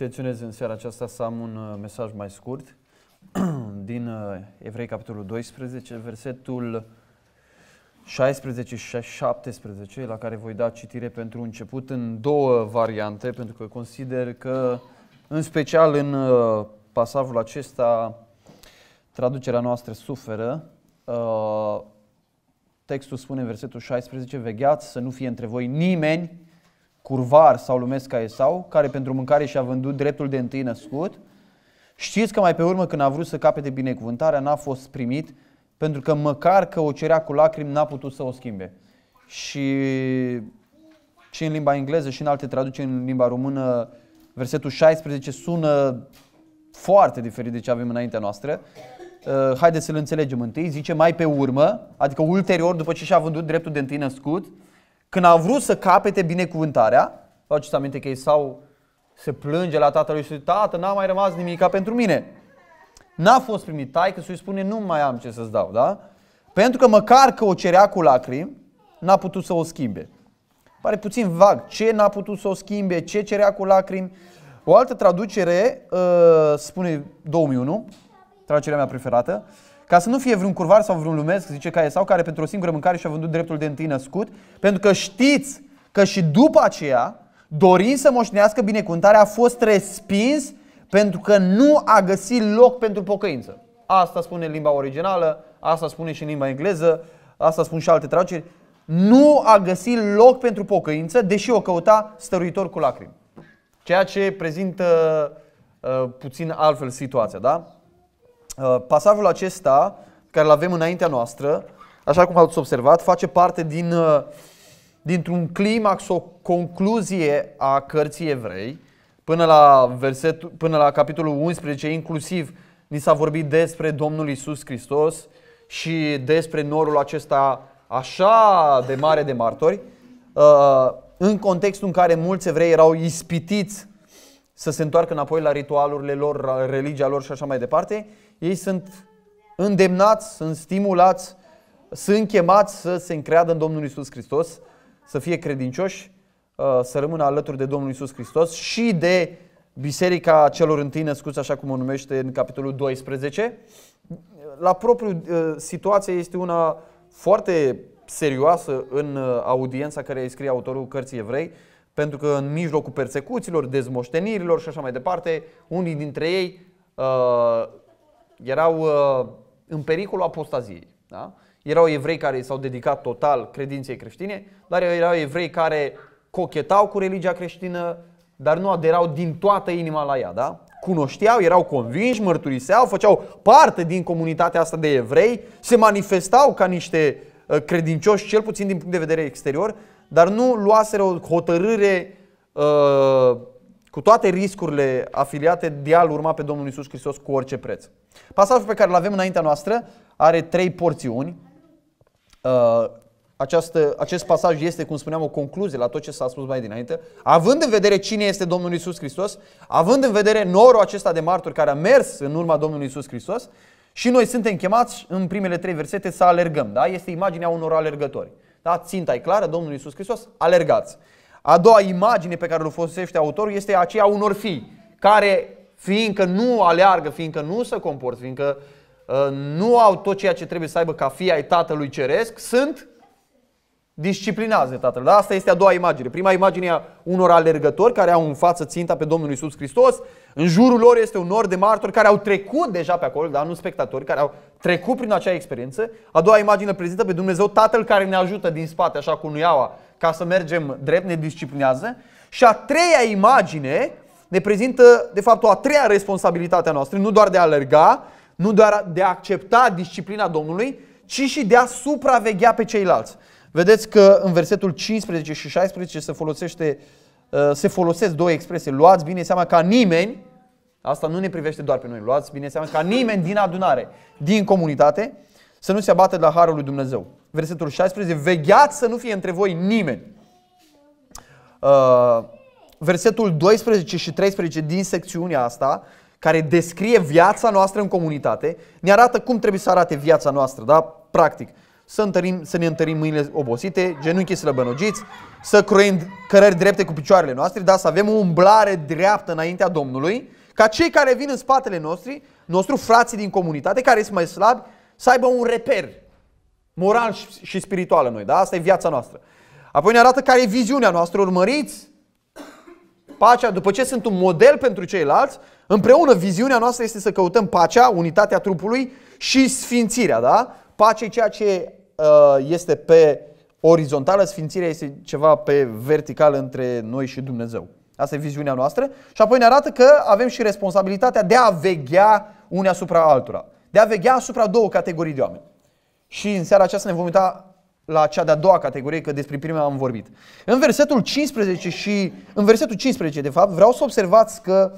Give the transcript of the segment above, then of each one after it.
Intenționez în seara aceasta să am un uh, mesaj mai scurt din uh, Evrei, capitolul 12, versetul 16 și 17, la care voi da citire pentru început în două variante, pentru că consider că, în special în uh, pasajul acesta, traducerea noastră suferă. Textul spune în versetul 16, vegheați să nu fie între voi nimeni Curvar sau ca Esau, care pentru mâncare și-a vândut dreptul de întâi născut, știți că mai pe urmă când a vrut să capete binecuvântarea n-a fost primit pentru că măcar că o cerea cu lacrimi n-a putut să o schimbe. Și, și în limba engleză și în alte traduceri în limba română versetul 16 sună foarte diferit de ce avem înaintea noastră. Uh, haideți să-l înțelegem întâi. Zice mai pe urmă, adică ulterior, după ce și-a vândut dreptul de întâi născut, când a vrut să capete binecuvântarea, vă aduceți aminte că ei sau se plânge la lui și tată, n-a mai rămas ca pentru mine. N-a fost primit. Taică să-i spune, nu mai am ce să-ți dau, da? Pentru că măcar că o cerea cu lacrimi, n-a putut să o schimbe. Pare puțin vag. Ce n-a putut să o schimbe? Ce cerea cu lacrimi? O altă traducere uh, spune 2001, traducerea mea preferată. Ca să nu fie vreun curvar sau vreun lumesc, zice ca sau care pentru o singură mâncare și-a vândut dreptul de întâi născut, pentru că știți că și după aceea, dorind să moșnească binecuvântarea, a fost respins pentru că nu a găsit loc pentru pocăință. Asta spune limba originală, asta spune și limba engleză, asta spun și alte traduceri. Nu a găsit loc pentru pocăință, deși o căuta stăruitor cu lacrimi. Ceea ce prezintă uh, puțin altfel situația, da? Uh, pasajul acesta, care îl avem înaintea noastră, așa cum ați observat, face parte din, uh, dintr-un climax, o concluzie a cărții evrei, până la, versetul, până la capitolul 11, inclusiv ni s-a vorbit despre Domnul Isus Hristos și despre norul acesta așa de mare de martori, uh, în contextul în care mulți evrei erau ispitiți să se întoarcă înapoi la ritualurile lor, la religia lor și așa mai departe, ei sunt îndemnați, sunt stimulați, sunt chemați să se încreadă în Domnul Isus Hristos, să fie credincioși, uh, să rămână alături de Domnul Isus Hristos și de Biserica celor întâi născuți, așa cum o numește în capitolul 12. La propriu, uh, situația este una foarte serioasă în uh, audiența care îi scrie autorul cărții evrei, pentru că în mijlocul persecuțiilor, dezmoștenirilor și așa mai departe, unii dintre ei erau uh, în pericolul apostaziei. Da? Erau evrei care s-au dedicat total credinței creștine, dar erau evrei care cochetau cu religia creștină, dar nu aderau din toată inima la ea. Da? Cunoșteau, erau convinși, mărturiseau, făceau parte din comunitatea asta de evrei, se manifestau ca niște uh, credincioși, cel puțin din punct de vedere exterior, dar nu luaseră o hotărâre uh, cu toate riscurile afiliate de a urma pe Domnul Isus Hristos cu orice preț. Pasajul pe care îl avem înaintea noastră are trei porțiuni. Uh, această, acest pasaj este, cum spuneam, o concluzie la tot ce s-a spus mai dinainte. Având în vedere cine este Domnul Isus Hristos, având în vedere norul acesta de martori care a mers în urma Domnului Isus Hristos, și noi suntem chemați în primele trei versete să alergăm. Da? Este imaginea unor alergători. Da? Ținta e clară, Domnul Isus Hristos, alergați. A doua imagine pe care o folosește autorul este aceea unor fii, care fiindcă nu aleargă, fiindcă nu se comport, fiindcă uh, nu au tot ceea ce trebuie să aibă ca fii ai Tatălui Ceresc, sunt disciplinați de Tatăl. Dar asta este a doua imagine. Prima imagine a unor alergători care au în față ținta pe Domnul Isus Hristos. În jurul lor este un nor de martori care au trecut deja pe acolo, dar nu spectatori, care au trecut prin acea experiență. A doua imagine prezintă pe Dumnezeu Tatăl care ne ajută din spate, așa cu nuiaua ca să mergem drept, ne disciplinează. Și a treia imagine ne prezintă, de fapt, o a treia responsabilitate a noastră, nu doar de a alerga, nu doar de a accepta disciplina Domnului, ci și de a supraveghea pe ceilalți. Vedeți că în versetul 15 și 16 se, folosește, uh, se folosesc două expresii. Luați bine seama ca nimeni, asta nu ne privește doar pe noi, luați bine seama ca nimeni din adunare, din comunitate, să nu se abate de la harul lui Dumnezeu. Versetul 16, vegheați să nu fie între voi nimeni. Uh, versetul 12 și 13 din secțiunea asta, care descrie viața noastră în comunitate, ne arată cum trebuie să arate viața noastră, da? Practic, să, întărim, să ne întărim mâinile obosite, genunchii slăbănogiți, să croim cărări drepte cu picioarele noastre, da? Să avem o umblare dreaptă înaintea Domnului, ca cei care vin în spatele nostru, nostru frații din comunitate, care sunt mai slabi, să aibă un reper moral și spiritual în noi. Da? Asta e viața noastră. Apoi ne arată care e viziunea noastră. Urmăriți pacea, după ce sunt un model pentru ceilalți, împreună viziunea noastră este să căutăm pacea, unitatea trupului și sfințirea. Da? Pacea e ceea ce uh, este pe orizontală, sfințirea este ceva pe vertical între noi și Dumnezeu. Asta e viziunea noastră. Și apoi ne arată că avem și responsabilitatea de a veghea unii asupra altora de a veghea asupra două categorii de oameni. Și în seara aceasta ne vom uita la cea de-a doua categorie, că despre prima am vorbit. În versetul 15 și în versetul 15, de fapt, vreau să observați că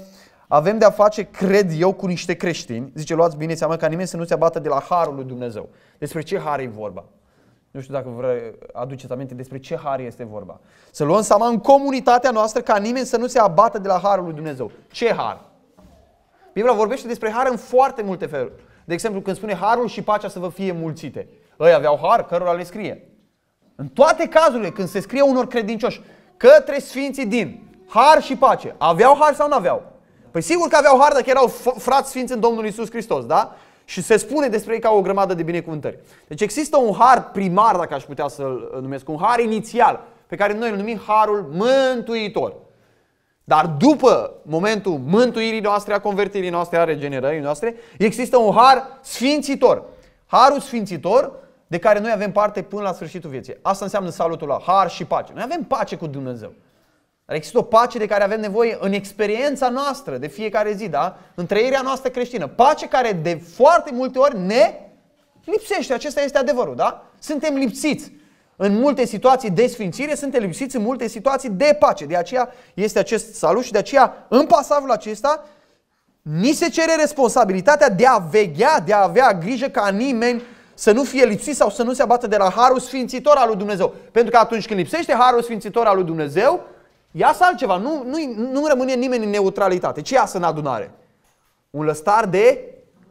avem de-a face, cred eu, cu niște creștini. Zice, luați bine seama ca nimeni să nu se abată de la harul lui Dumnezeu. Despre ce har e vorba? Nu știu dacă vă aduceți aminte despre ce har este vorba. Să luăm seama în comunitatea noastră ca nimeni să nu se abată de la harul lui Dumnezeu. Ce har? Biblia vorbește despre har în foarte multe feluri. De exemplu, când spune harul și pacea să vă fie mulțite. Ei aveau har, cărora le scrie. În toate cazurile, când se scrie unor credincioși către sfinții din har și pace, aveau har sau nu aveau? Păi sigur că aveau har dacă erau frați sfinți în Domnul Isus Hristos, da? Și se spune despre ei ca o grămadă de binecuvântări. Deci există un har primar, dacă aș putea să-l numesc, un har inițial, pe care noi îl numim harul mântuitor. Dar după momentul mântuirii noastre, a convertirii noastre, a regenerării noastre, există un har sfințitor. Harul sfințitor de care noi avem parte până la sfârșitul vieții. Asta înseamnă salutul la har și pace. Noi avem pace cu Dumnezeu. Dar există o pace de care avem nevoie în experiența noastră de fiecare zi, da? În trăirea noastră creștină. Pace care de foarte multe ori ne lipsește. Acesta este adevărul, da? Suntem lipsiți în multe situații de sfințire, suntem lipsiți în multe situații de pace. De aceea este acest salut și de aceea în pasajul acesta ni se cere responsabilitatea de a veghea, de a avea grijă ca nimeni să nu fie lipsit sau să nu se abată de la harul sfințitor al lui Dumnezeu. Pentru că atunci când lipsește harul sfințitor al lui Dumnezeu, iasă altceva. Nu, nu, nu rămâne nimeni în neutralitate, Ce iasă în adunare. Un lăstar de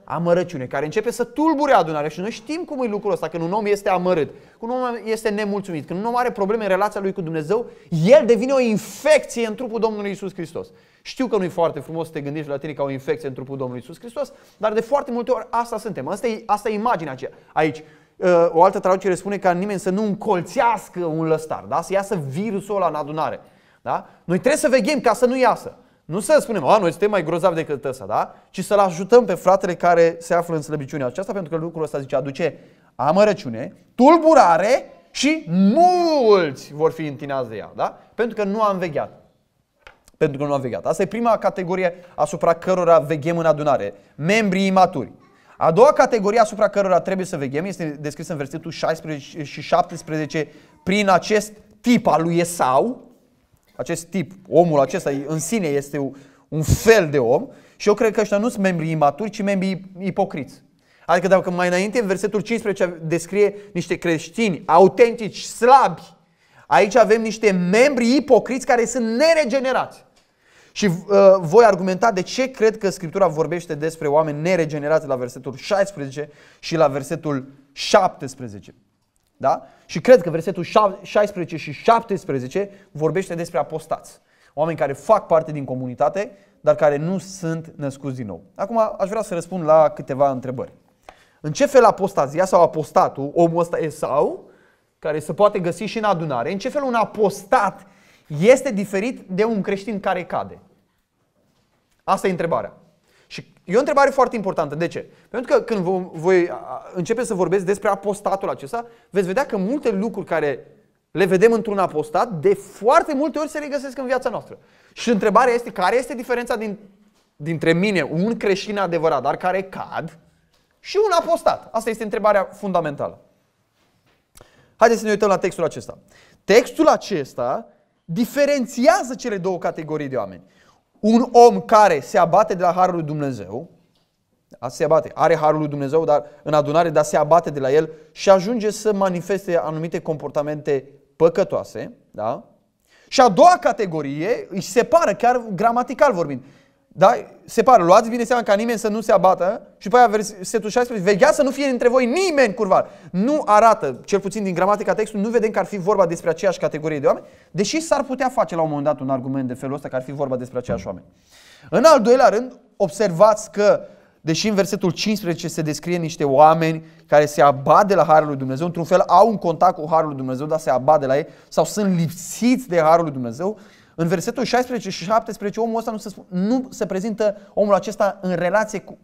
amărăciune, care începe să tulbure adunarea și noi știm cum e lucrul ăsta, când un om este amărât, când un om este nemulțumit, când un om are probleme în relația lui cu Dumnezeu, el devine o infecție în trupul Domnului Isus Hristos. Știu că nu e foarte frumos să te gândești la tine ca o infecție în trupul Domnului Isus Hristos, dar de foarte multe ori asta suntem. Asta e, asta e imaginea aceea. aici. Uh, o altă traducere spune ca nimeni să nu încolțească un lăstar, da? să iasă virusul ăla în adunare. Da? Noi trebuie să veghem ca să nu iasă. Nu să spunem, a, noi suntem mai grozavi decât ăsta, da? Ci să-l ajutăm pe fratele care se află în slăbiciunea aceasta, pentru că lucrul ăsta zice, aduce amărăciune, tulburare și mulți vor fi întinați de ea, da? Pentru că nu am vegheat. Pentru că nu am vegheat. Asta e prima categorie asupra cărora veghem în adunare. Membrii imaturi. A doua categorie asupra cărora trebuie să veghem este descrisă în versetul 16 și 17 prin acest tip al lui Esau, acest tip, omul acesta în sine este un fel de om și eu cred că ăștia nu sunt membri imaturi, ci membri ipocriți. Adică dacă mai înainte, în versetul 15, descrie niște creștini autentici, slabi, aici avem niște membri ipocriți care sunt neregenerați. Și uh, voi argumenta de ce cred că Scriptura vorbește despre oameni neregenerați la versetul 16 și la versetul 17. Da? Și cred că versetul 16 și 17 vorbește despre apostați. Oameni care fac parte din comunitate, dar care nu sunt născuți din nou. Acum aș vrea să răspund la câteva întrebări. În ce fel apostazia sau apostatul, omul ăsta e sau, care se poate găsi și în adunare, în ce fel un apostat este diferit de un creștin care cade? Asta e întrebarea. E o întrebare foarte importantă. De ce? Pentru că când voi începe să vorbesc despre apostatul acesta, veți vedea că multe lucruri care le vedem într-un apostat, de foarte multe ori se regăsesc în viața noastră. Și întrebarea este care este diferența din, dintre mine, un creștin adevărat, dar care cad, și un apostat? Asta este întrebarea fundamentală. Haideți să ne uităm la textul acesta. Textul acesta diferențiază cele două categorii de oameni un om care se abate de la Harul lui Dumnezeu, se abate, are Harul lui Dumnezeu dar în adunare, dar se abate de la el și ajunge să manifeste anumite comportamente păcătoase, da? Și a doua categorie îi separă, chiar gramatical vorbind, da? Separă. Luați bine seama ca nimeni să nu se abată și după aia versetul 16. vegea să nu fie între voi nimeni curvar. Nu arată, cel puțin din gramatica textului, nu vedem că ar fi vorba despre aceeași categorie de oameni, deși s-ar putea face la un moment dat un argument de felul ăsta că ar fi vorba despre aceiași oameni. În al doilea rând, observați că deși în versetul 15 se descrie niște oameni care se abat de la Harul lui Dumnezeu, într-un fel au un contact cu Harul lui Dumnezeu, dar se abat de la ei, sau sunt lipsiți de Harul lui Dumnezeu, în versetul 16 și 17, omul ăsta nu se, nu se prezintă omul acesta în relație cu,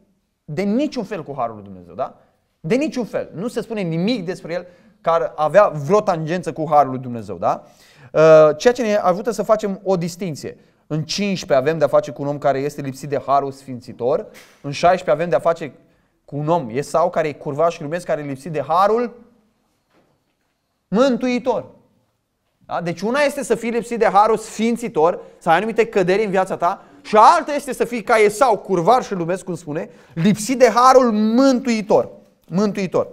de niciun fel cu Harul lui Dumnezeu. Da? De niciun fel. Nu se spune nimic despre el care avea vreo tangență cu Harul lui Dumnezeu. Da? Uh, ceea ce ne ajută să facem o distinție. În 15 avem de-a face cu un om care este lipsit de Harul Sfințitor. În 16 avem de-a face cu un om, e sau care e curvaș și care e lipsit de Harul Mântuitor. Da? Deci una este să fii lipsit de harul sfințitor, să ai anumite căderi în viața ta și alta este să fii ca sau curvar și lumesc, cum spune, lipsit de harul mântuitor. Mântuitor.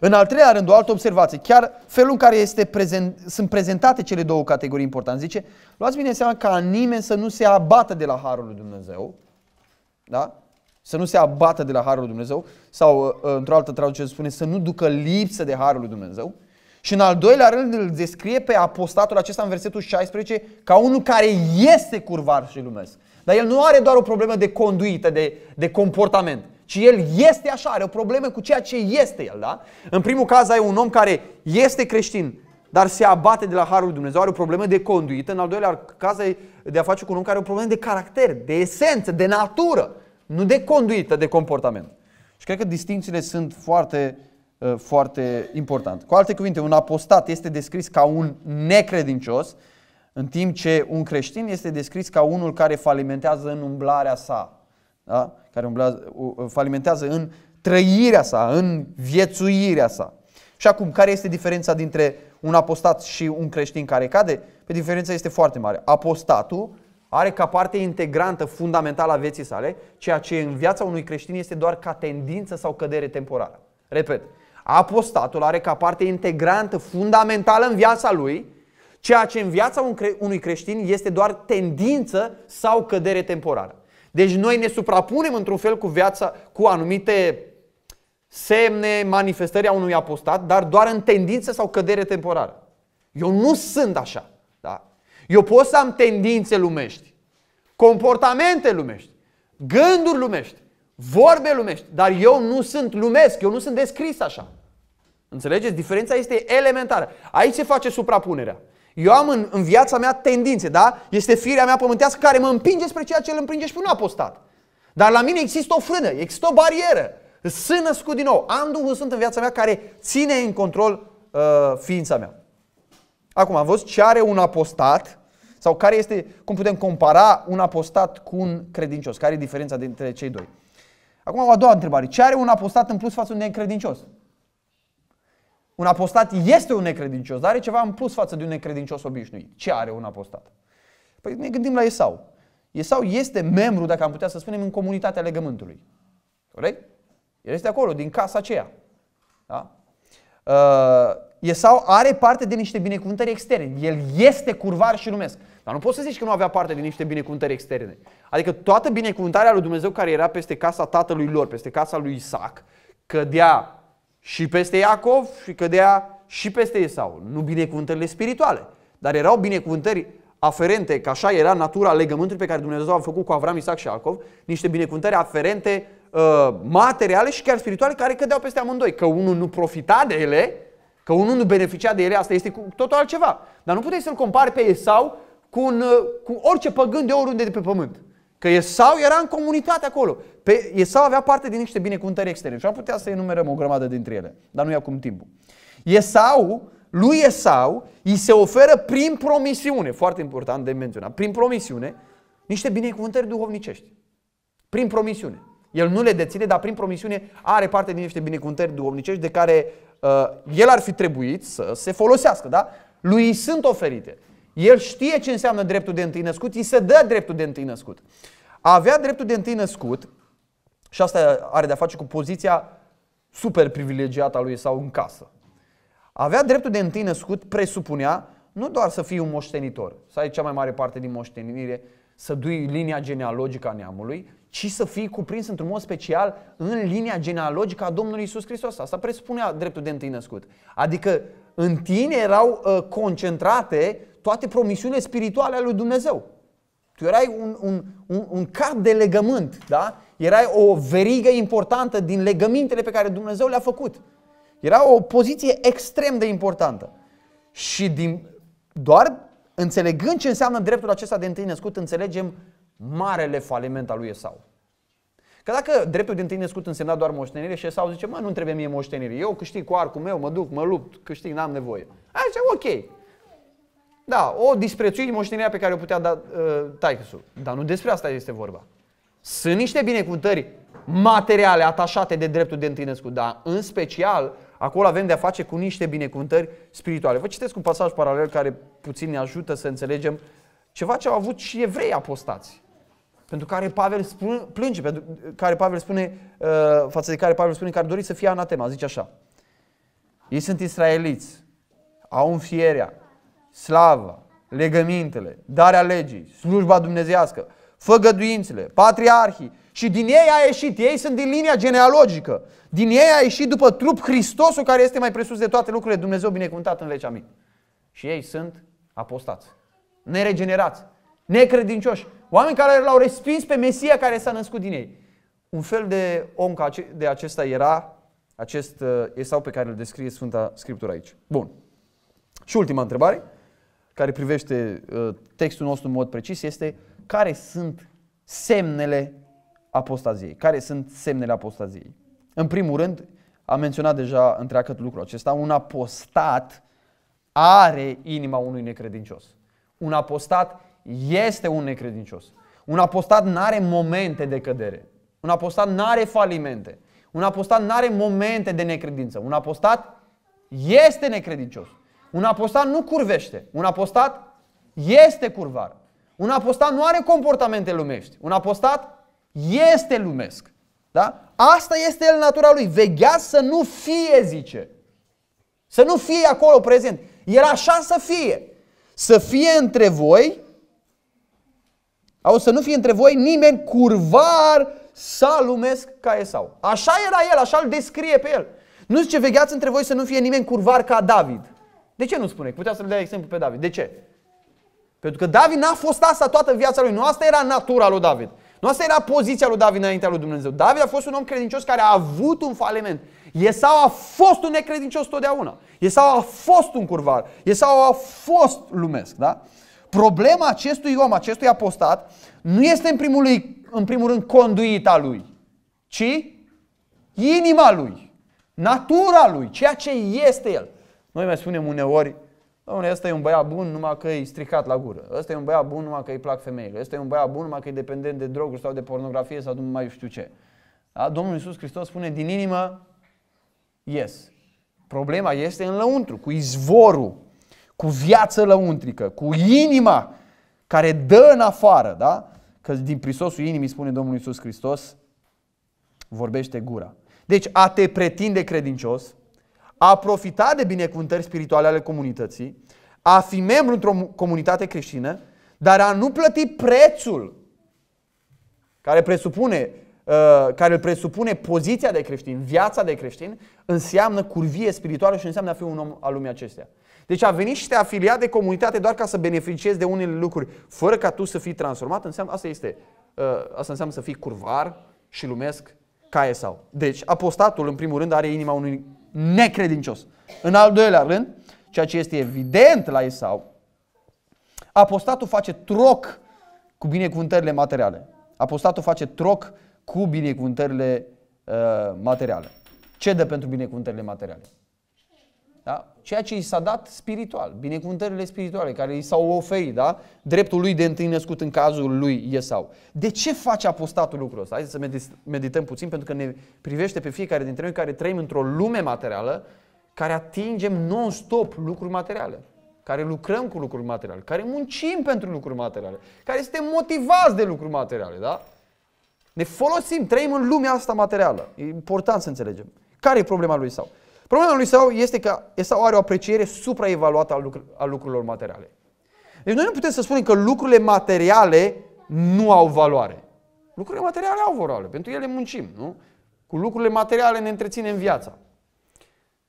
În al treilea rând, o altă observație, chiar felul în care este prezent, sunt prezentate cele două categorii importante, zice, luați bine seama ca nimeni să nu se abată de la Harul lui Dumnezeu, da? să nu se abată de la Harul lui Dumnezeu, sau uh, într-o altă traducere spune să nu ducă lipsă de Harul lui Dumnezeu, și în al doilea rând îl descrie pe apostatul acesta în versetul 16 ca unul care iese curvar și lumesc. Dar el nu are doar o problemă de conduită, de, de comportament, ci el este așa, are o problemă cu ceea ce este el. Da? În primul caz ai un om care este creștin, dar se abate de la Harul Dumnezeu, are o problemă de conduită. În al doilea caz ai de a face cu un om care are o problemă de caracter, de esență, de natură, nu de conduită, de comportament. Și cred că distințiile sunt foarte Uh, foarte important. Cu alte cuvinte, un apostat este descris ca un necredincios, în timp ce un creștin este descris ca unul care falimentează în umblarea sa, da? care umblează, uh, falimentează în trăirea sa, în viețuirea sa. Și acum, care este diferența dintre un apostat și un creștin care cade? Pe păi diferența este foarte mare. Apostatul are ca parte integrantă, fundamentală a vieții sale, ceea ce în viața unui creștin este doar ca tendință sau cădere temporară. Repet, apostatul are ca parte integrantă, fundamentală în viața lui, ceea ce în viața unui creștin este doar tendință sau cădere temporară. Deci noi ne suprapunem într-un fel cu viața, cu anumite semne, manifestări a unui apostat, dar doar în tendință sau cădere temporară. Eu nu sunt așa. Da? Eu pot să am tendințe lumești, comportamente lumești, gânduri lumești, vorbe lumești, dar eu nu sunt lumesc, eu nu sunt descris așa. Înțelegeți? Diferența este elementară. Aici se face suprapunerea. Eu am în, în viața mea tendințe, da? Este firea mea pământească care mă împinge spre ceea ce îl împinge și până apostat. Dar la mine există o frână, există o barieră. Sunt născut din nou. Am Duhul Sfânt în viața mea care ține în control uh, ființa mea. Acum, am văzut ce are un apostat sau care este, cum putem compara un apostat cu un credincios. Care e diferența dintre cei doi? Acum, o a doua întrebare. Ce are un apostat în plus față de un credincios? Un apostat este un necredincios, dar are ceva în plus față de un necredincios obișnuit. Ce are un apostat? Păi ne gândim la Esau. Esau este membru, dacă am putea să spunem, în comunitatea legământului. Corect? El este acolo, din casa aceea. Da? Uh, Esau are parte de niște binecuvântări externe. El este curvar și numesc. Dar nu poți să zici că nu avea parte de niște binecuvântări externe. Adică toată binecuvântarea lui Dumnezeu care era peste casa tatălui lor, peste casa lui Isaac, cădea și peste Iacov și cădea și peste Esau. Nu binecuvântările spirituale, dar erau binecuvântări aferente, că așa era natura legământului pe care Dumnezeu a făcut cu Avram, Isaac și Iacov, niște binecuvântări aferente uh, materiale și chiar spirituale care cădeau peste amândoi. Că unul nu profita de ele, că unul nu beneficia de ele, asta este cu totul altceva. Dar nu puteți să-l compari pe Esau cu, un, uh, cu orice păgând de oriunde de pe pământ. Că Esau era în comunitate acolo. Pe, Esau avea parte din niște binecuvântări externe și am putea să enumerăm o grămadă dintre ele, dar nu e acum timpul. Esau, lui Esau, îi se oferă prin promisiune, foarte important de menționat, prin promisiune, niște binecuvântări duhovnicești. Prin promisiune. El nu le deține, dar prin promisiune are parte din niște binecuvântări duhovnicești de care uh, el ar fi trebuit să se folosească, da? Lui îi sunt oferite. El știe ce înseamnă dreptul de întâi născut, îi se dă dreptul de întâi născut. avea dreptul de întâi născut și asta are de-a face cu poziția super privilegiată a lui sau în casă. Avea dreptul de întâi născut, presupunea, nu doar să fii un moștenitor, să ai cea mai mare parte din moștenire, să dui linia genealogică a neamului, ci să fii cuprins într-un mod special în linia genealogică a Domnului Isus Hristos. Asta presupunea dreptul de întâi născut. Adică în tine erau uh, concentrate toate promisiunile spirituale ale lui Dumnezeu. Tu erai un, un, un, un cap de legământ, da? Era o verigă importantă din legămintele pe care Dumnezeu le-a făcut. Era o poziție extrem de importantă. Și din, doar înțelegând ce înseamnă dreptul acesta de întâi născut, înțelegem marele faliment al lui Esau. Că dacă dreptul de întâi născut însemna doar moștenire și Esau zice, mă, nu trebuie mie moștenire, eu câștig cu arcul meu, mă duc, mă lupt, câștig, n-am nevoie. Așa, ok. Da, o disprețui moștenirea pe care o putea da uh, taică Dar nu despre asta este vorba. Sunt niște binecuvântări materiale atașate de dreptul de născut, dar în special acolo avem de a face cu niște binecuvântări spirituale. Vă citesc un pasaj paralel care puțin ne ajută să înțelegem ceva ce au avut și evrei apostați. Pentru care Pavel spune, plânge, pentru care Pavel spune, uh, față de care Pavel spune că ar dori să fie anatema, zice așa. Ei sunt israeliți, au înfierea, slava, legămintele, darea legii, slujba dumnezească, făgăduințele, patriarhii și din ei a ieșit, ei sunt din linia genealogică. Din ei a ieșit după trup Hristosul care este mai presus de toate lucrurile, Dumnezeu binecuvântat în veci, mii. Și ei sunt apostați, neregenerați, necredincioși, oameni care l-au respins pe Mesia care s-a născut din ei. Un fel de om ca de acesta era acest uh, Esau pe care îl descrie Sfânta Scriptură aici. Bun. Și ultima întrebare, care privește uh, textul nostru în mod precis, este care sunt semnele apostaziei. Care sunt semnele apostaziei? În primul rând, am menționat deja întreagăt lucrul acesta, un apostat are inima unui necredincios. Un apostat este un necredincios. Un apostat nu are momente de cădere. Un apostat nu are falimente. Un apostat nu are momente de necredință. Un apostat este necredincios. Un apostat nu curvește. Un apostat este curvar. Un apostat nu are comportamente lumești. Un apostat este lumesc. Da? Asta este el natura lui. Vegheați să nu fie, zice. Să nu fie acolo prezent. El așa să fie. Să fie între voi, au să nu fie între voi nimeni curvar să lumesc ca sau. Așa era el, așa îl descrie pe el. Nu zice, vegheați între voi să nu fie nimeni curvar ca David. De ce nu spune? Putea să-l dea exemplu pe David. De ce? Pentru că David n-a fost asta toată viața lui. Nu asta era natura lui David. Nu asta era poziția lui David înaintea lui Dumnezeu. David a fost un om credincios care a avut un faliment. Esau a fost un necredincios totdeauna. Esau a fost un curvar. Esau a fost lumesc. Da? Problema acestui om, acestui apostat, nu este în primul, lui, în primul rând conduita lui, ci inima lui, natura lui, ceea ce este el. Noi mai spunem uneori, Domnule, ăsta e un băiat bun numai că e stricat la gură. Ăsta e un băiat bun numai că îi plac femeile. Ăsta e un băiat bun numai că e dependent de droguri sau de pornografie sau nu mai știu ce. Da? Domnul Iisus Hristos spune din inimă, yes. Problema este în lăuntru, cu izvorul, cu viață lăuntrică, cu inima care dă în afară, da? Că din prisosul inimii, spune Domnul Iisus Hristos, vorbește gura. Deci a te pretinde credincios, a profita de binecuvântări spirituale ale comunității, a fi membru într-o comunitate creștină, dar a nu plăti prețul care presupune uh, care îl presupune poziția de creștin, viața de creștin, înseamnă curvie spirituală și înseamnă a fi un om al lumii acestea. Deci a venit și te afilia de comunitate doar ca să beneficiezi de unele lucruri, fără ca tu să fii transformat, înseamnă, asta este, uh, asta înseamnă să fii curvar și lumesc ca sau. Deci apostatul, în primul rând, are inima unui necredincios. În al doilea rând, ceea ce este evident la Isau, apostatul face troc cu binecuvântările materiale. Apostatul face troc cu binecuvântările uh, materiale. dă pentru binecuvântările materiale. Da? ceea ce i s-a dat spiritual, binecuvântările spirituale care i s-au oferit, da? dreptul lui de întâi născut în cazul lui Iesau. De ce face apostatul lucrul ăsta? Haideți să medităm puțin pentru că ne privește pe fiecare dintre noi care trăim într-o lume materială, care atingem non-stop lucruri materiale care lucrăm cu lucruri materiale, care muncim pentru lucruri materiale, care suntem motivați de lucruri materiale, da? Ne folosim, trăim în lumea asta materială. E important să înțelegem. Care e problema lui sau? Problema lui Esau este că Esau are o apreciere supraevaluată a, lucr- a lucrurilor materiale. Deci noi nu putem să spunem că lucrurile materiale nu au valoare. Lucrurile materiale au valoare, pentru ele muncim, nu? Cu lucrurile materiale ne întreținem viața.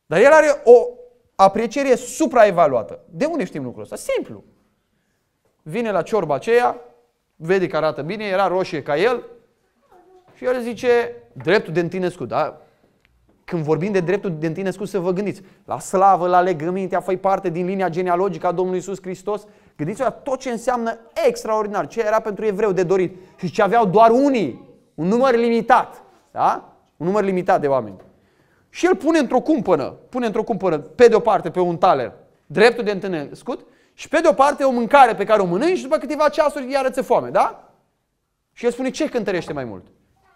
Dar el are o apreciere supraevaluată. De unde știm lucrul ăsta? Simplu. Vine la ciorba aceea, vede că arată bine, era roșie ca el și el zice, dreptul de întinescut, da? Când vorbim de dreptul de întâi născut, să vă gândiți la slavă, la legăminte, a făi parte din linia genealogică a Domnului Isus Hristos. Gândiți-vă la tot ce înseamnă extraordinar, ce era pentru evreu de dorit și ce aveau doar unii, un număr limitat. Da? Un număr limitat de oameni. Și el pune într-o cumpănă, pune într-o cumpănă, pe de o parte, pe un taler, dreptul de întâi născut și pe de o parte o mâncare pe care o mănânci și după câteva ceasuri iară foame, da? Și el spune ce cântărește mai mult?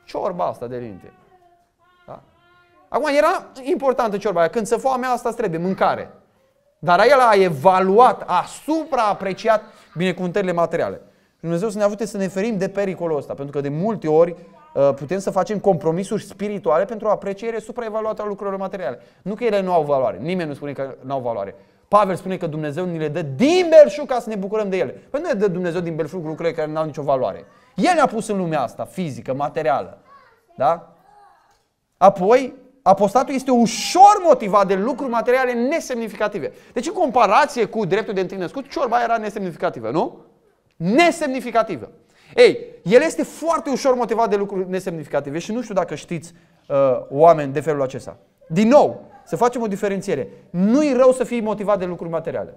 Ciorba asta de linte. Acum era importantă ciorba aia. Când se foamea, asta îți trebuie, mâncare. Dar el a evaluat, a supraapreciat binecuvântările materiale. Dumnezeu să ne ajute să ne ferim de pericolul ăsta, pentru că de multe ori uh, putem să facem compromisuri spirituale pentru o apreciere supraevaluată a lucrurilor materiale. Nu că ele nu au valoare, nimeni nu spune că nu au valoare. Pavel spune că Dumnezeu ni le dă din belșug ca să ne bucurăm de ele. Păi nu ne dă Dumnezeu din belșug lucrurile care nu au nicio valoare. El ne-a pus în lumea asta, fizică, materială. Da? Apoi, apostatul este ușor motivat de lucruri materiale nesemnificative. Deci în comparație cu dreptul de întâi născut, ciorba era nesemnificativă, nu? Nesemnificativă. Ei, el este foarte ușor motivat de lucruri nesemnificative și nu știu dacă știți uh, oameni de felul acesta. Din nou, să facem o diferențiere. Nu-i rău să fii motivat de lucruri materiale.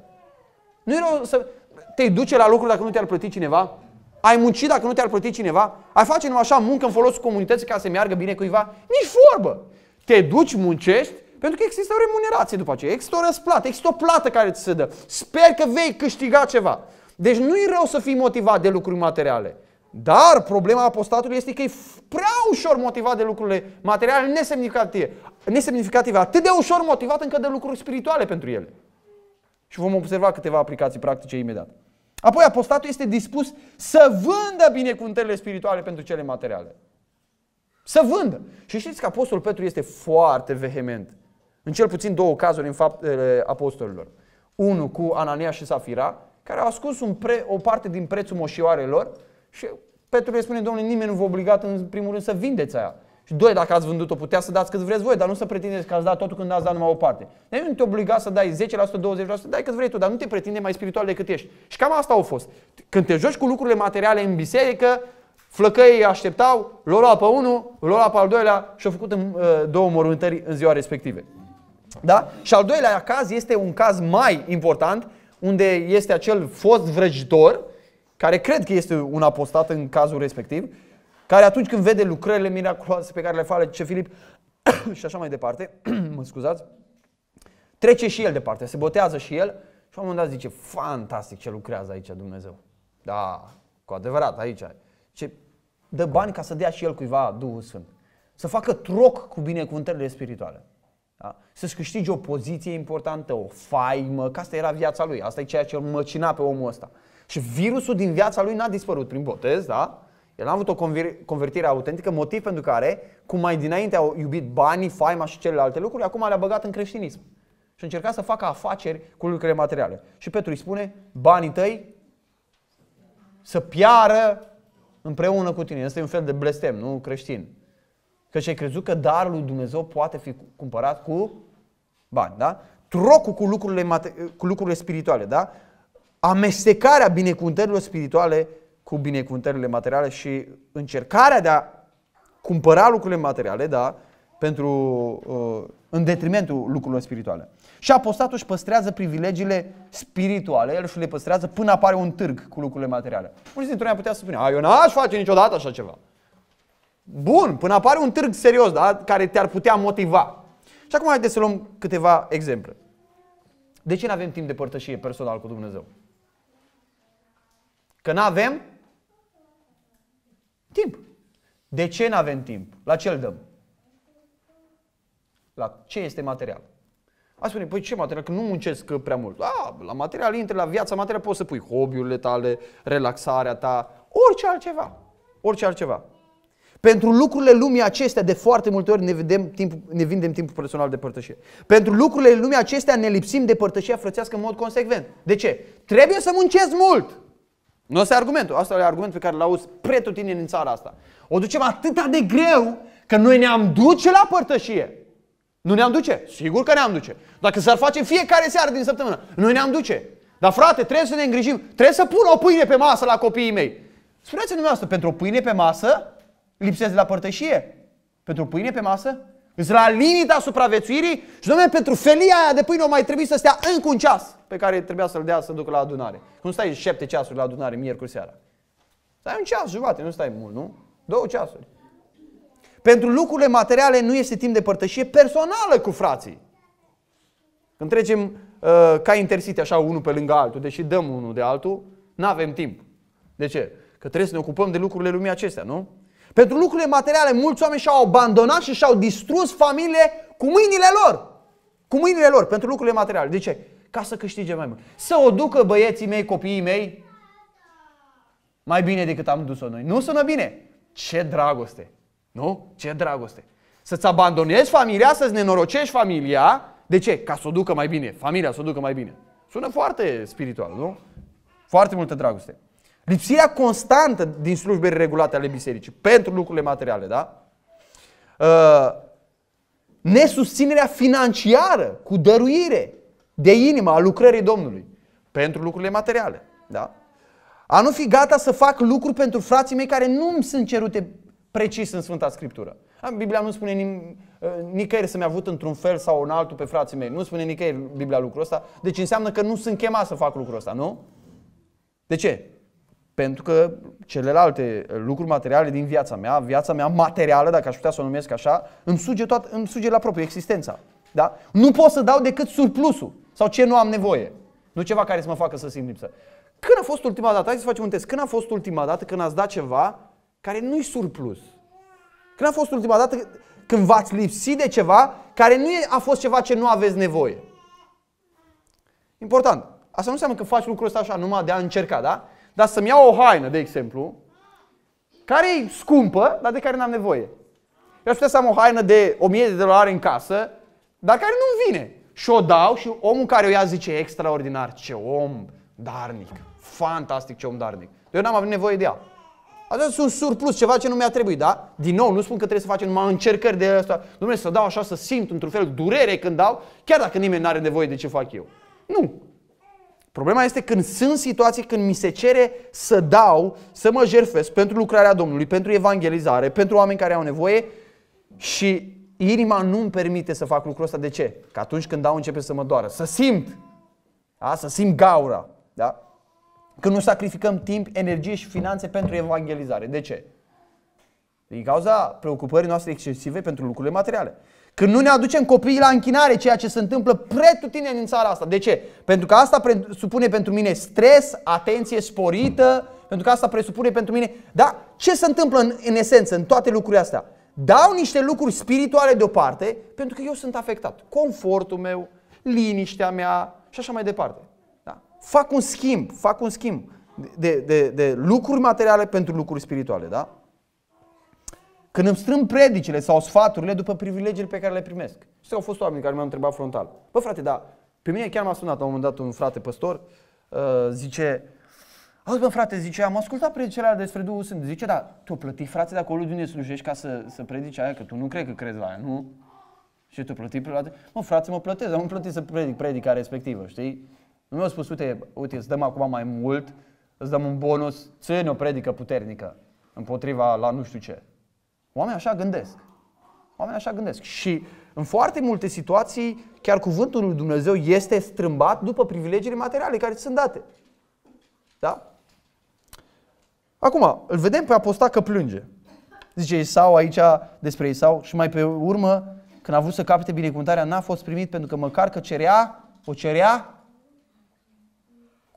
Nu-i rău să te duce la lucruri dacă nu te-ar plăti cineva. Ai muncit dacă nu te-ar plăti cineva? Ai face numai așa muncă în folosul comunității ca să meargă bine cuiva? Nici vorbă! Te duci, muncești, pentru că există o remunerație după aceea, există o răsplată, există o plată care ți se dă. Sper că vei câștiga ceva. Deci nu e rău să fii motivat de lucruri materiale. Dar problema apostatului este că e prea ușor motivat de lucrurile materiale nesemnificative, nesemnificative, atât de ușor motivat încă de lucruri spirituale pentru ele. Și vom observa câteva aplicații practice imediat. Apoi apostatul este dispus să vândă binecuvântările spirituale pentru cele materiale. Să vândă. Și știți că Apostolul Petru este foarte vehement. În cel puțin două cazuri în faptele apostolilor. Unul cu Anania și Safira, care au ascuns un pre, o parte din prețul moșioarelor și Petru le spune, domnule, nimeni nu vă obligat în primul rând să vindeți aia. Și doi, dacă ați vândut-o, putea să dați cât vreți voi, dar nu să pretindeți că ați dat totul când ați dat numai o parte. Nimeni deci nu te obliga să dai 10%, 20%, dai cât vrei tu, dar nu te pretinde mai spiritual decât ești. Și cam asta au fost. Când te joci cu lucrurile materiale în biserică, Flăcăii așteptau, l-au luat pe unul, l-au luat pe al doilea și au făcut în, uh, două mormântări în ziua respective. Da? Și al doilea caz este un caz mai important, unde este acel fost vrăjitor, care cred că este un apostat în cazul respectiv, care atunci când vede lucrările miraculoase pe care le face Filip și așa mai departe, mă scuzați, trece și el departe, se botează și el și la un moment dat zice, fantastic ce lucrează aici Dumnezeu. Da, cu adevărat, aici. Ce dă bani ca să dea și el cuiva Duhul Sfânt. Să facă troc cu binecuvântările spirituale. Da? Să-și câștige o poziție importantă, o faimă, că asta era viața lui, asta e ceea ce îl măcina pe omul ăsta. Și virusul din viața lui n-a dispărut prin botez, da? El a avut o convertire autentică, motiv pentru care, cum mai dinainte au iubit banii, faima și celelalte lucruri, acum le-a băgat în creștinism. Și încerca să facă afaceri cu lucrurile materiale. Și Petru îi spune, banii tăi să piară împreună cu tine. Asta e un fel de blestem, nu creștin. Că și ai crezut că darul lui Dumnezeu poate fi cumpărat cu bani, da? Trocul cu lucrurile, cu lucrurile spirituale, da? Amestecarea binecuvântărilor spirituale cu binecuvântările materiale și încercarea de a cumpăra lucrurile materiale, da? Pentru, uh, în detrimentul lucrurilor spirituale. Și apostatul își păstrează privilegiile spirituale, el și le păstrează până apare un târg cu lucrurile materiale. Mulți dintre noi am putea să spunem, a, eu n-aș face niciodată așa ceva. Bun, până apare un târg serios, da? care te-ar putea motiva. Și acum haideți să luăm câteva exemple. De ce nu avem timp de părtășie personal cu Dumnezeu? Că nu avem timp. De ce nu avem timp? La ce îl dăm? La ce este material? Aș spune, păi ce material, că nu muncesc prea mult. A, da, la material intri, la viața material poți să pui hobby-urile tale, relaxarea ta, orice altceva. Orice altceva. Pentru lucrurile lumii acestea, de foarte multe ori ne, vedem timp, ne vindem timpul personal de părtășie. Pentru lucrurile lumii acestea ne lipsim de părtășia frățească în mod consecvent. De ce? Trebuie să muncesc mult! Nu ăsta e argumentul. Asta e argumentul pe care l-auzi pretutine în țara asta. O ducem atâta de greu că noi ne-am duce la părtășie. Nu ne-am duce? Sigur că ne-am duce. Dacă s-ar face fiecare seară din săptămână, nu ne-am duce. Dar frate, trebuie să ne îngrijim. Trebuie să pun o pâine pe masă la copiii mei. Spuneți-mi dumneavoastră, pentru o pâine pe masă lipsesc de la părtășie? Pentru o pâine pe masă? Îți la limita supraviețuirii și, domnule, pentru felia aia de pâine o mai trebuie să stea încă un ceas pe care trebuia să-l dea să ducă la adunare. Cum stai șapte ceasuri la adunare miercuri seara? Stai un ceas jumate, nu stai mult, nu? Două ceasuri. Pentru lucrurile materiale nu este timp de părtășie personală cu frații. Când trecem uh, ca intersite așa unul pe lângă altul, deși dăm unul de altul, nu avem timp. De ce? Că trebuie să ne ocupăm de lucrurile lumii acestea, nu? Pentru lucrurile materiale, mulți oameni și-au abandonat și și-au distrus familiile cu mâinile lor. Cu mâinile lor, pentru lucrurile materiale. De ce? Ca să câștige mai mult. Să o ducă băieții mei, copiii mei, mai bine decât am dus-o noi. Nu sună bine. Ce dragoste! Nu? Ce dragoste! Să-ți abandonezi familia, să-ți nenorocești familia. De ce? Ca să o ducă mai bine. Familia să o ducă mai bine. Sună foarte spiritual, nu? Foarte multă dragoste. Lipsirea constantă din slujbele regulate ale bisericii pentru lucrurile materiale, da? Uh, nesusținerea financiară cu dăruire de inimă a lucrării Domnului pentru lucrurile materiale, da? A nu fi gata să fac lucruri pentru frații mei care nu îmi sunt cerute precis în Sfânta Scriptură. Biblia nu spune nim, ă, nicăieri să-mi avut într-un fel sau în altul pe frații mei. Nu spune nicăieri Biblia lucrul ăsta. Deci înseamnă că nu sunt chemat să fac lucrul ăsta, nu? De ce? Pentru că celelalte ă, lucruri materiale din viața mea, viața mea materială, dacă aș putea să o numesc așa, îmi suge, toat, îmi suge la proprie existența. Da? Nu pot să dau decât surplusul sau ce nu am nevoie. Nu ceva care să mă facă să simt lipsă. Când a fost ultima dată, hai să facem un test, când a fost ultima dată când ați dat ceva care nu-i surplus. Când a fost ultima dată când v-ați lipsit de ceva care nu a fost ceva ce nu aveți nevoie? Important. Asta nu înseamnă că faci lucrul ăsta așa numai de a încerca, da? Dar să-mi iau o haină, de exemplu, care e scumpă, dar de care n-am nevoie. Eu aș putea să am o haină de 1000 de dolari în casă, dar care nu-mi vine. Și o dau și omul care o ia zice, extraordinar, ce om darnic, fantastic ce om darnic. Eu n-am avut nevoie de ea. Asta sunt surplus, ceva ce nu mi-a trebuit, da? Din nou, nu spun că trebuie să facem numai încercări de asta. Domnule, să dau așa, să simt într-un fel durere când dau, chiar dacă nimeni nu are nevoie de ce fac eu. Nu. Problema este când sunt situații când mi se cere să dau, să mă jerfesc pentru lucrarea Domnului, pentru evangelizare, pentru oameni care au nevoie și inima nu îmi permite să fac lucrul ăsta. De ce? Că atunci când dau începe să mă doară, să simt, da? să simt gaura. Da? Când nu sacrificăm timp, energie și finanțe pentru evangelizare. De ce? Din cauza preocupării noastre excesive pentru lucrurile materiale. Când nu ne aducem copiii la închinare, ceea ce se întâmplă pretutindeni în țara asta. De ce? Pentru că asta presupune pentru mine stres, atenție sporită, pentru că asta presupune pentru mine... Da, ce se întâmplă în, în esență, în toate lucrurile astea? Dau niște lucruri spirituale deoparte pentru că eu sunt afectat. Confortul meu, liniștea mea și așa mai departe fac un schimb, fac un schimb de, de, de lucruri materiale pentru lucruri spirituale, da? Când îmi strâng predicile sau sfaturile după privilegiile pe care le primesc. Și au fost oameni care mi-au întrebat frontal. Bă frate, da, pe mine chiar m-a sunat la un moment dat un frate păstor, uh, zice, Auzi, bă, frate, zice, am ascultat predicile despre Duhul Sfânt. Zice, da, tu plăti, frate, de acolo de unde slujești ca să, să predici aia, că tu nu crezi că crezi la aia, nu? Și tu plăti, frate? Mă, frate, mă plătesc, am plătit să predic predica respectivă, știi? Nu mi-au spus, uite, uite, îți dăm acum mai mult, îți dăm un bonus, ține o predică puternică împotriva la nu știu ce. Oamenii așa gândesc. Oamenii așa gândesc. Și în foarte multe situații, chiar cuvântul lui Dumnezeu este strâmbat după privilegiile materiale care sunt date. Da? Acum, îl vedem pe apostat că plânge. Zice sau aici despre sau și mai pe urmă, când a vrut să capete binecuvântarea, n-a fost primit pentru că măcar că cerea, o cerea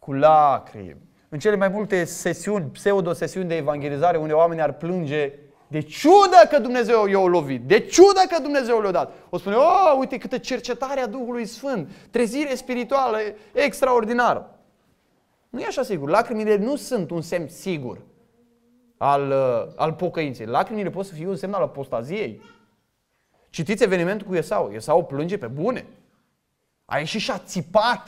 cu lacrimi. În cele mai multe sesiuni, pseudo-sesiuni de evangelizare, unde oamenii ar plânge de ciudă că Dumnezeu i-a lovit, de ciudă că Dumnezeu le-a dat. O spune, oh, uite câtă cercetare a Duhului Sfânt, trezire spirituală extraordinară. Nu e așa sigur. Lacrimile nu sunt un semn sigur al, uh, al pocăinței. Lacrimile pot să fie un semn al apostaziei. Citiți evenimentul cu Esau. Esau plânge pe bune. A ieșit și a țipat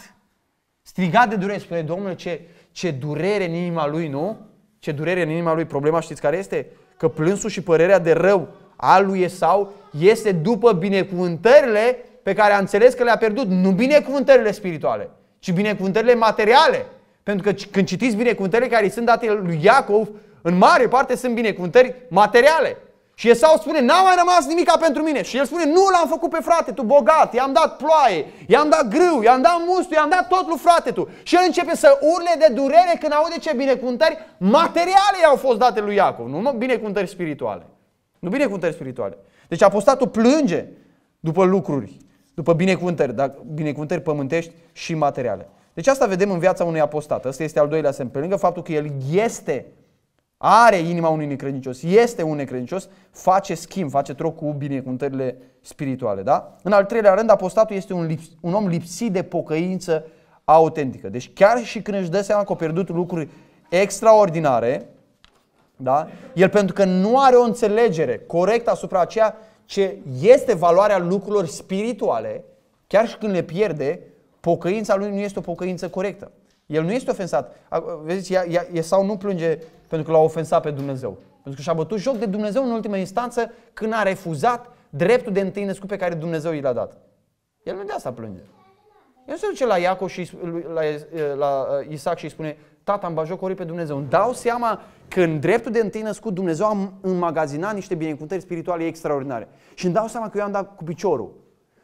Striga de durere, spune, Domnule, ce, ce durere în inima lui, nu? Ce durere în inima lui. Problema știți care este? Că plânsul și părerea de rău a lui sau este după binecuvântările pe care a înțeles că le-a pierdut. Nu binecuvântările spirituale, ci binecuvântările materiale. Pentru că când citiți binecuvântările care îi sunt date lui Iacov, în mare parte sunt binecuvântări materiale. Și Esau spune, n-a mai rămas nimica pentru mine. Și el spune, nu l-am făcut pe frate, tu bogat, i-am dat ploaie, i-am dat grâu, i-am dat mustu, i-am dat tot lui frate tu. Și el începe să urle de durere când aude ce binecuvântări materiale i-au fost date lui Iacov, nu binecuvântări spirituale. Nu binecuvântări spirituale. Deci apostatul plânge după lucruri, după binecuvântări, dar binecuvântări pământești și materiale. Deci asta vedem în viața unui apostat. Asta este al doilea semn. Pe lângă faptul că el este are inima unui necredincios, este un necredincios, face schimb, face troc cu binecuvântările spirituale. Da? În al treilea rând, apostatul este un, lips, un om lipsit de pocăință autentică. Deci chiar și când își dă seama că a pierdut lucruri extraordinare, da? el pentru că nu are o înțelegere corectă asupra ceea ce este valoarea lucrurilor spirituale, chiar și când le pierde, pocăința lui nu este o pocăință corectă. El nu este ofensat. vezi, ea, ea, ea sau nu plânge pentru că l-a ofensat pe Dumnezeu. Pentru că și-a bătut joc de Dumnezeu în ultima instanță când a refuzat dreptul de întâi născut pe care Dumnezeu i l-a dat. El nu de asta plânge. El se duce la Iacov și la, eh, la eh, Isaac și îi spune, tata, am bajocorit pe Dumnezeu. Îmi dau seama că în dreptul de întâi născut Dumnezeu am înmagazinat niște binecuvântări spirituale extraordinare. Și îmi dau seama că eu am dat cu piciorul.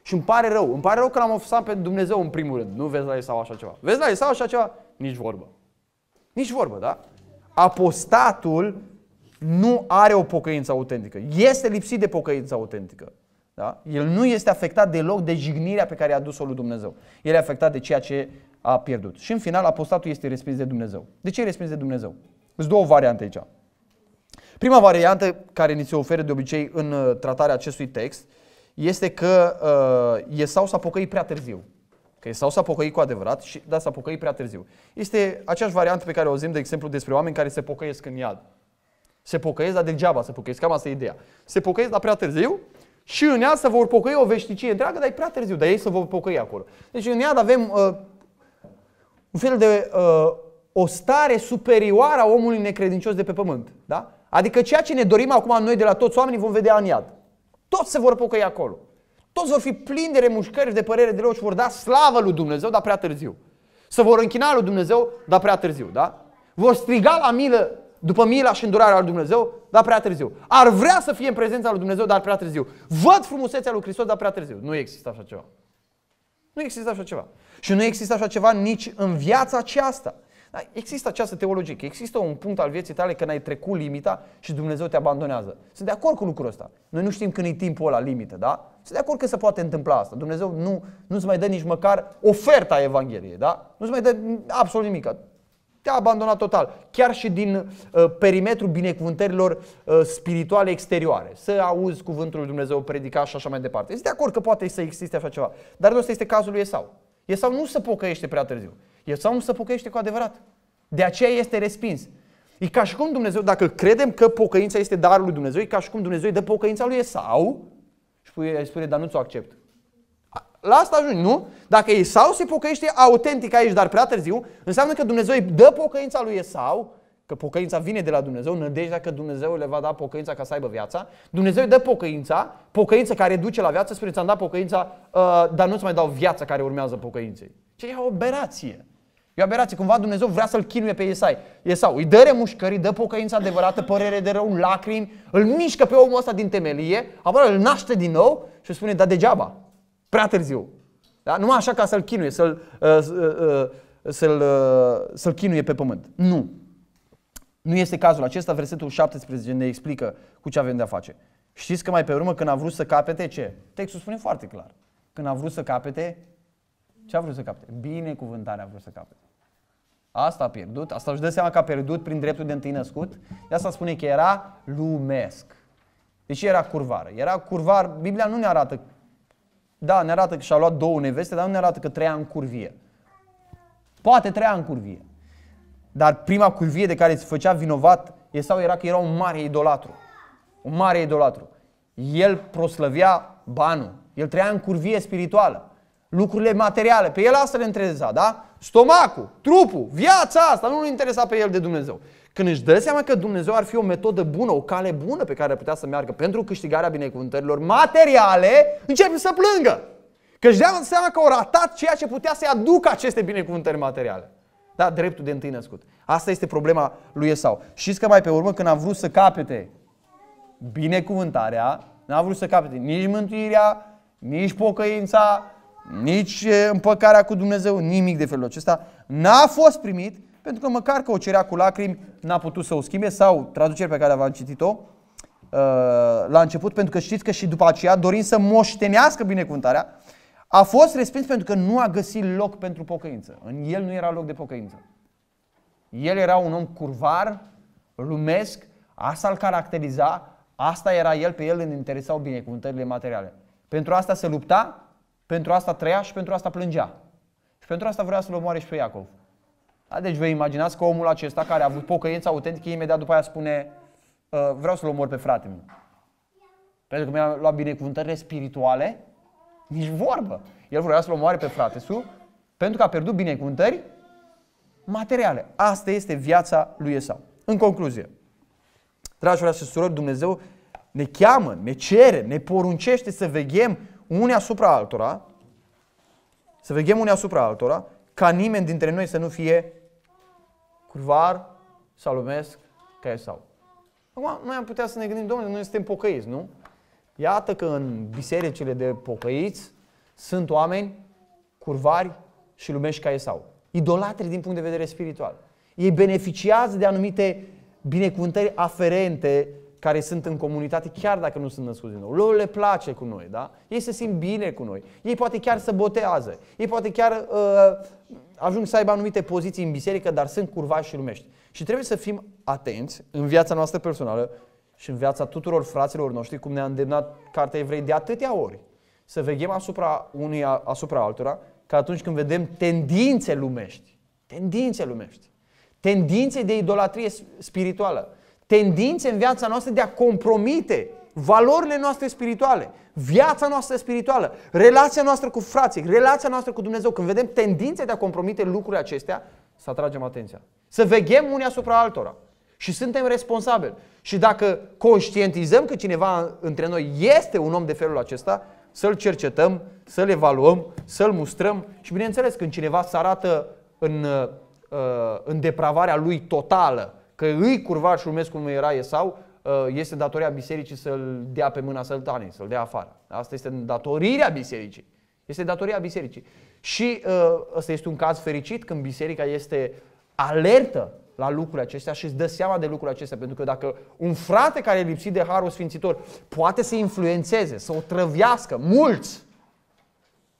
Și îmi pare rău. Îmi pare rău că l-am ofensat pe Dumnezeu în primul rând. Nu vezi la Esau așa ceva. Vezi la Esau așa ceva? Nici vorbă. Nici vorbă, da? apostatul nu are o pocăință autentică. Este lipsit de pocăință autentică. Da? El nu este afectat deloc de jignirea pe care a dus-o lui Dumnezeu. El e afectat de ceea ce a pierdut. Și în final, apostatul este respins de Dumnezeu. De ce e respins de Dumnezeu? Sunt două variante aici. Prima variantă care ni se oferă de obicei în uh, tratarea acestui text este că uh, Esau s-a pocăit prea târziu. Că sau s-a pocăit cu adevărat, și, dar s-a pocăit prea târziu. Este aceeași variantă pe care o auzim, de exemplu, despre oameni care se pocăiesc în iad. Se pocăiesc, dar degeaba se pocăiesc. Cam asta e ideea. Se pocăiesc, dar prea târziu și în iad să vor pocăi o veșnicie întreagă, dar e prea târziu, dar ei să vor pocăi acolo. Deci în iad avem uh, un fel de uh, o stare superioară a omului necredincios de pe pământ. Da? Adică ceea ce ne dorim acum noi de la toți oamenii vom vedea în iad. Toți se vor pocăi acolo. Toți vor fi plini de remușcări, de părere de rău și vor da slavă lui Dumnezeu, dar prea târziu. Să vor închina lui Dumnezeu, dar prea târziu, da? Vor striga la milă, după mila și îndurarea lui Dumnezeu, dar prea târziu. Ar vrea să fie în prezența lui Dumnezeu, dar prea târziu. Văd frumusețea lui Hristos, dar prea târziu. Nu există așa ceva. Nu există așa ceva. Și nu există așa ceva nici în viața aceasta. Există această teologie, că există un punct al vieții tale când ai trecut limita și Dumnezeu te abandonează. Sunt de acord cu lucrul ăsta. Noi nu știm când e timpul la limită, da? Sunt de acord că se poate întâmpla asta. Dumnezeu nu, nu-ți mai dă nici măcar oferta Evangheliei, da? Nu-ți mai dă absolut nimic. Te-a abandonat total. Chiar și din uh, perimetrul binecuvântărilor uh, spirituale exterioare. Să auzi cuvântul lui Dumnezeu predica și așa mai departe. Sunt de acord că poate să existe așa ceva. Dar nu este cazul lui Esau. Esau nu se pocăiește prea târziu. El sau nu se pocăiește cu adevărat. De aceea este respins. E ca și cum Dumnezeu, dacă credem că pocăința este darul lui Dumnezeu, e ca și cum Dumnezeu îi dă pocăința lui sau, și spune, spune dar nu ți-o accept. La asta ajungi, nu? Dacă e sau se pocăiește autentic aici, dar prea târziu, înseamnă că Dumnezeu îi dă pocăința lui sau, că pocăința vine de la Dumnezeu, nădejdea că Dumnezeu le va da pocăința ca să aibă viața. Dumnezeu îi dă pocăința, pocăința care duce la viață, spune ți-am dat pocăința, uh, dar nu-ți mai dau viața care urmează pocăinței. Ce e o aberație. E o aberație. Cumva Dumnezeu vrea să-l chinuie pe Isai. Esau îi dă remușcări, dă pocăință adevărată, părere de rău, lacrimi, îl mișcă pe omul ăsta din temelie, apoi îl naște din nou și îi spune, da degeaba, prea târziu. Da? Numai așa ca să-l chinuie, să-l, uh, uh, uh, să-l, uh, să-l chinuie pe pământ. Nu. Nu este cazul acesta. Versetul 17 ne explică cu ce avem de-a face. Știți că mai pe urmă când a vrut să capete ce? Textul spune foarte clar. Când a vrut să capete, ce a vrut să capete? Binecuvântarea a vrut să capete. Asta a pierdut, asta își dă seama că a pierdut prin dreptul de întâi născut. De asta spune că era lumesc. Deci era curvară. Era curvar, Biblia nu ne arată, da, ne arată că și-a luat două neveste, dar nu ne arată că treia în curvie. Poate treia în curvie. Dar prima curvie de care se făcea vinovat e sau era că era un mare idolatru. Un mare idolatru. El proslăvea banul. El treia în curvie spirituală. Lucrurile materiale. Pe el asta le întreza, da? stomacul, trupul, viața asta, nu-l interesa pe el de Dumnezeu. Când își dă seama că Dumnezeu ar fi o metodă bună, o cale bună pe care ar putea să meargă pentru câștigarea binecuvântărilor materiale, începe să plângă. Că își dea seama că au ratat ceea ce putea să-i aducă aceste binecuvântări materiale. Da, dreptul de întâi născut. Asta este problema lui Esau. Știți că mai pe urmă, când a vrut să capete binecuvântarea, n-a vrut să capete nici mântuirea, nici pocăința, nici împăcarea cu Dumnezeu, nimic de felul acesta. N-a fost primit pentru că măcar că o cerea cu lacrimi, n-a putut să o schimbe sau traducere pe care v-am citit-o uh, la început, pentru că știți că și după aceea, dorind să moștenească binecuvântarea, a fost respins pentru că nu a găsit loc pentru pocăință. În el nu era loc de pocăință. El era un om curvar, lumesc, asta îl caracteriza, asta era el, pe el îl interesau binecuvântările materiale. Pentru asta se lupta pentru asta trăia și pentru asta plângea. Și pentru asta vrea să-l omoare și pe Iacov. Da, deci vă imaginați că omul acesta care a avut pocăința autentică, imediat după aia spune ă, vreau să-l omor pe fratele meu. Pentru că mi-a luat binecuvântările spirituale, nici vorbă. El vrea să-l omoare pe frate su, pentru că a pierdut binecuvântări materiale. Asta este viața lui Esau. În concluzie, dragi și surori, Dumnezeu ne cheamă, ne cere, ne poruncește să veghem unii asupra altora, să veghem unii asupra altora, ca nimeni dintre noi să nu fie curvar, salomesc, ca sau. Acum, noi am putea să ne gândim, domnule, noi suntem pocăiți, nu? Iată că în bisericile de pocăiți sunt oameni curvari și lumești ca sau. Idolatri din punct de vedere spiritual. Ei beneficiază de anumite binecuvântări aferente care sunt în comunitate, chiar dacă nu sunt născuți din nou. Lor le place cu noi, da? Ei se simt bine cu noi. Ei poate chiar să botează. Ei poate chiar uh, ajung să aibă anumite poziții în biserică, dar sunt curvași și lumești. Și trebuie să fim atenți în viața noastră personală și în viața tuturor fraților noștri, cum ne-a îndemnat Cartea Evrei de atâtea ori. Să veghem asupra unui asupra altora, că atunci când vedem tendințe lumești, tendințe lumești, tendințe de idolatrie spirituală, tendințe în viața noastră de a compromite valorile noastre spirituale, viața noastră spirituală, relația noastră cu frații, relația noastră cu Dumnezeu. Când vedem tendințe de a compromite lucrurile acestea, să atragem atenția. Să veghem unii asupra altora. Și suntem responsabili. Și dacă conștientizăm că cineva între noi este un om de felul acesta, să-l cercetăm, să-l evaluăm, să-l mustrăm și bineînțeles când cineva se arată în, uh, în depravarea lui totală, că îi curvașul urmesc cum era sau uh, este datoria bisericii să-l dea pe mâna săltanei, să-l dea afară. Asta este datorirea bisericii. Este datoria bisericii. Și uh, ăsta este un caz fericit când biserica este alertă la lucrurile acestea și îți dă seama de lucrurile acestea. Pentru că dacă un frate care e lipsit de harul sfințitor poate să influențeze, să o trăvească, mulți,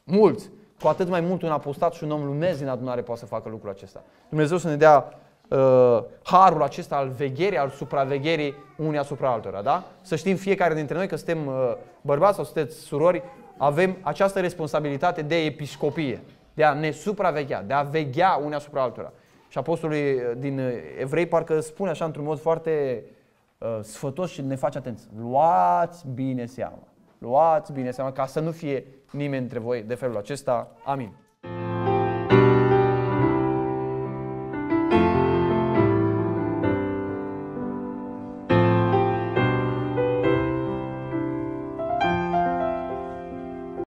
mulți, cu atât mai mult un apostat și un om lumez din adunare poate să facă lucrul acesta. Dumnezeu să ne dea uh, harul acesta al vegherii, al supravegherii unii asupra altora. Da? Să știm fiecare dintre noi că suntem uh, bărbați sau sunteți surori, avem această responsabilitate de episcopie, de a ne supraveghea, de a veghea unii asupra altora. Și apostolul uh, din uh, Evrei parcă spune așa într-un mod foarte uh, sfătos și ne face atenți. Luați bine seama. Luați bine seama ca să nu fie nimeni dintre voi de felul acesta. Amin.